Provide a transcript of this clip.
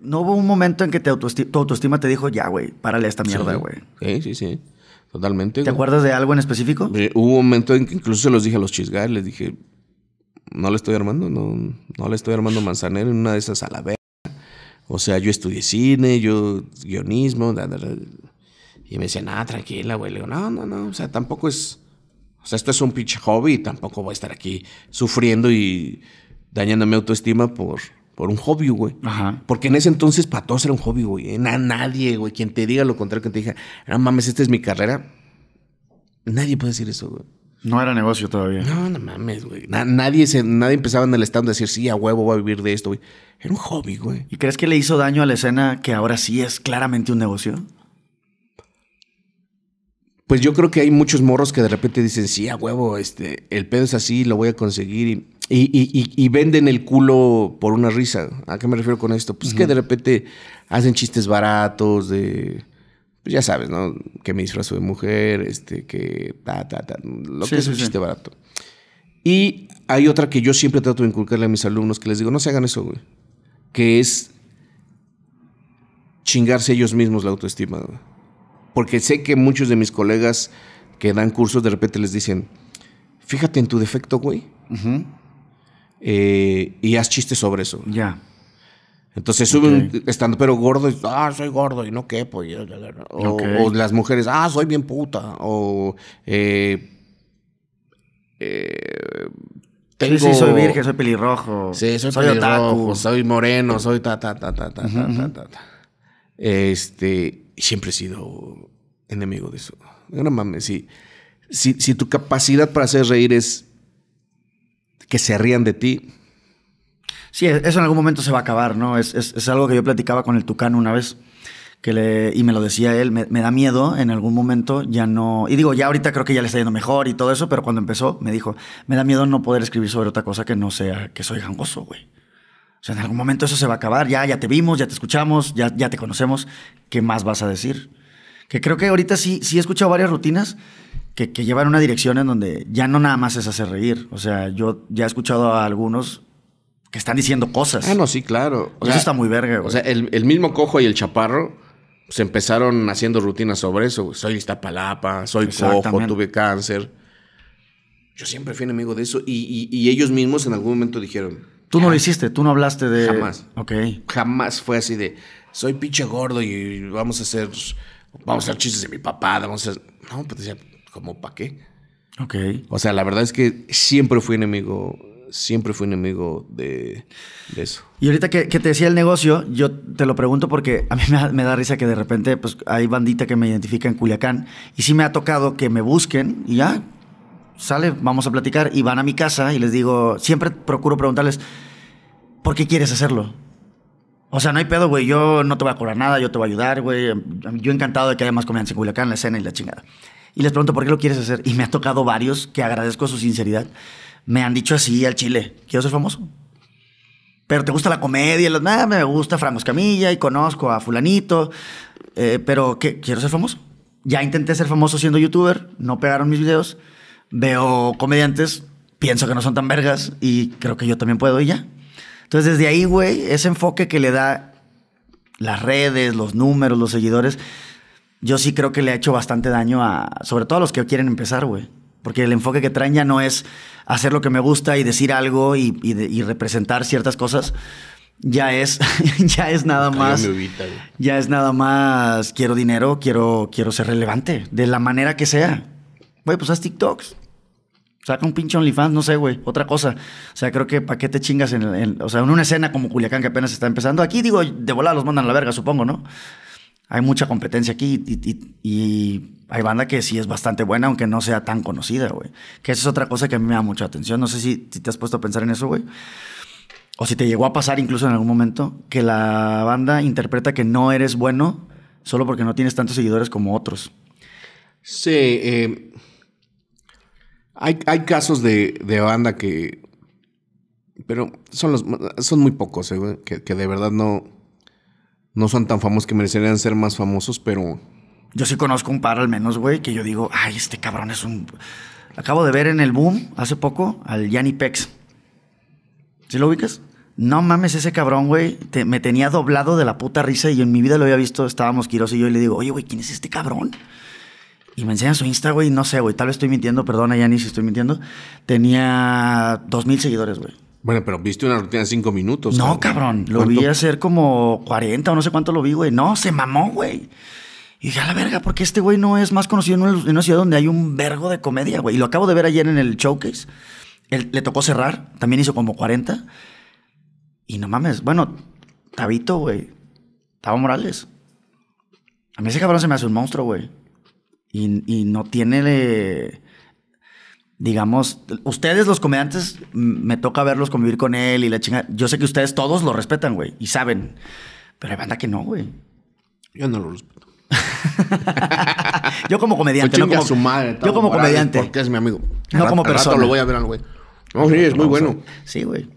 no hubo un momento en que tu autoestima te dijo, ya, güey, párale esta mierda, güey. Sí, sí, sí, Totalmente. ¿Te acuerdas de algo en específico? Eh, hubo un momento en que incluso se los dije a los chisgar, les dije, no le estoy armando, no, no le estoy armando manzanero en una de esas a la verga. O sea, yo estudié cine, yo guionismo, y me decían, ah, tranquila, güey. Le digo, no, no, no, o sea, tampoco es, o sea, esto es un pinche hobby, tampoco voy a estar aquí sufriendo y dañando mi autoestima por por un hobby, güey. Ajá. Porque en ese entonces para todos era un hobby, güey. A nadie, güey, quien te diga lo contrario, que te diga, no ah, mames, esta es mi carrera. Nadie puede decir eso, güey. No era negocio todavía. No, no mames, güey. nadie, se, nadie empezaba en el stand a decir, sí, a huevo voy a vivir de esto, güey. Era un hobby, güey. ¿Y crees que le hizo daño a la escena que ahora sí es claramente un negocio? Pues yo creo que hay muchos morros que de repente dicen, sí, a huevo, este, el pedo es así, lo voy a conseguir. Y y, venden el culo por una risa. ¿A qué me refiero con esto? Pues que de repente hacen chistes baratos de... Pues ya sabes, ¿no? Que me disfrazo de mujer, este, que... lo que es un chiste barato. Y hay otra que yo siempre trato de inculcarle a mis alumnos, que les digo, no se hagan eso, güey. Que es chingarse ellos mismos la autoestima. Porque sé que muchos de mis colegas que dan cursos de repente les dicen, fíjate en tu defecto, güey. Ajá. Eh, y haz chistes sobre eso. Ya. Entonces sube estando pero gordo y ah, soy gordo y no qué, pues. O, las mujeres, ah, soy bien puta. O eh, eh, tengo... Sí, sí, soy virgen, soy pelirrojo. Sí, soy, soy otaku. soy moreno, soy ta, ta, ta, ta, ta, ta, ta, ta. Este, siempre he sido enemigo de eso. No mames, si, si, si tu capacidad para hacer reír es que se rían de ti. Sí, e-, eso en algún momento se va a acabar, ¿no? Es, algo que yo platicaba con el Tucano una vez. Que y me lo decía él, me, da miedo en algún momento ya no, y digo, ya ahorita creo que ya le está yendo mejor y todo eso, pero cuando empezó me dijo, me da miedo no poder escribir sobre otra cosa que no sea que soy gangoso, güey. O sea, en algún momento eso se va a acabar, ya, ya te vimos, ya te escuchamos, ya, ya te conocemos, ¿qué más vas a decir? Que creo que ahorita sí, sí he escuchado varias rutinas que, llevan una dirección en donde ya no nada más es hacer reír. O sea, yo ya he escuchado a algunos que están diciendo cosas. Ah, no, sí, claro. Eso está muy verga, güey. O sea, el, mismo cojo y el chaparro se empezaron haciendo rutinas sobre eso. Soy Iztapalapa, soy cojo, tuve cáncer. Yo siempre fui enemigo de eso. Y, ellos mismos en algún momento dijeron... Tú no lo hiciste, tú no hablaste de... Jamás. Ok. Jamás fue así de... Soy pinche gordo y vamos a hacer... Vamos a hacer chistes de mi papá. Vamos a... No, pues decía como para qué. Ok. O sea, la verdad es que siempre fui enemigo, siempre fui enemigo de, eso. Y ahorita que, te decía el negocio, yo te lo pregunto porque a mí me, da risa que de repente pues, hay bandita que me identifica en Culiacán y sí me ha tocado que me busquen y ya, sale, vamos a platicar y van a mi casa y les digo, siempre procuro preguntarles, ¿por qué quieres hacerlo? O sea, no hay pedo, güey. Yo no te voy a cobrar nada, yo te voy a ayudar, güey. Yo encantado de que haya más en Culiacán, la cena y la chingada y les pregunto por qué lo quieres hacer. Y me ha tocado varios que agradezco su sinceridad. Me han dicho así al chile, quiero ser famoso. Pero te gusta la comedia, los, me gusta Franco camilla y conozco a fulanito, eh, pero ¿qué? quiero ser famoso. Ya intenté ser famoso siendo youtuber, no pegaron mis videos, veo comediantes, pienso que no son tan vergas y creo que yo también puedo y ya. Entonces desde ahí, güey, ese enfoque que le da las redes, los números, los seguidores, yo sí creo que le ha hecho bastante daño a, sobre todo a los que quieren empezar, güey. Porque el enfoque que traen ya no es hacer lo que me gusta y decir algo y, representar ciertas cosas. Ya es, ya es nada más. ya es nada más. Quiero dinero, quiero, quiero ser relevante, de la manera que sea. Güey, pues haz TikToks. Saca un pinche OnlyFans, no sé, güey, otra cosa. O sea, creo que para qué te chingas en, o sea, en una escena como Culiacán que apenas está empezando. Aquí digo, de volada los mandan a la verga, supongo, ¿no? hay mucha competencia aquí y, hay banda que sí es bastante buena, aunque no sea tan conocida, güey. Que esa es otra cosa que a mí me da mucha atención. No sé si, te has puesto a pensar en eso, güey. O si te llegó a pasar incluso en algún momento que la banda interpreta que no eres bueno solo porque no tienes tantos seguidores como otros. Sí, eh, hay, casos de, banda que... Pero son, los, son muy pocos, eh, güey, que de verdad no no son tan famosos que merecerían ser más famosos, pero. Yo sí conozco un par al menos, güey, que yo digo, ay, este cabrón es un. Acabo de ver en el boom hace poco al Yanni Pex. ¿Sí lo ubicas? No mames, ese cabrón, güey, me tenía doblado de la puta risa y en mi vida lo había visto. Estábamos Quiroz y yo y le digo, oye, güey, ¿quién es este cabrón? Y me enseña su Insta, güey, no sé, güey, tal vez estoy mintiendo, perdona, Yanni, si estoy mintiendo. Tenía dos mil seguidores, güey. Bueno, pero viste una rutina de cinco minutos. No, cabrón. Lo vi hacer como 40 o no sé cuánto lo vi, güey. No, se mamó, güey. Y dije, a la verga, porque este güey no es más conocido en una, ciudad donde hay un vergo de comedia, güey. Y lo acabo de ver ayer en el showcase. Él, le tocó cerrar, también hizo como 40. Y no mames, bueno, Tabito, güey. Tavo Morales. A mí ese cabrón se me hace un monstruo, güey. Y, y no tiene... Eh, digamos, ustedes los comediantes, me toca verlos convivir con él y la chinga. Yo sé que ustedes todos lo respetan, güey, y saben. Pero hay banda que no, güey. Yo no lo respeto. yo como comediante. Pues no como, su madre, yo como comediante. Porque es mi amigo. No como persona. Rato lo voy a ver al güey. No, sí, es muy bueno. Sí, güey.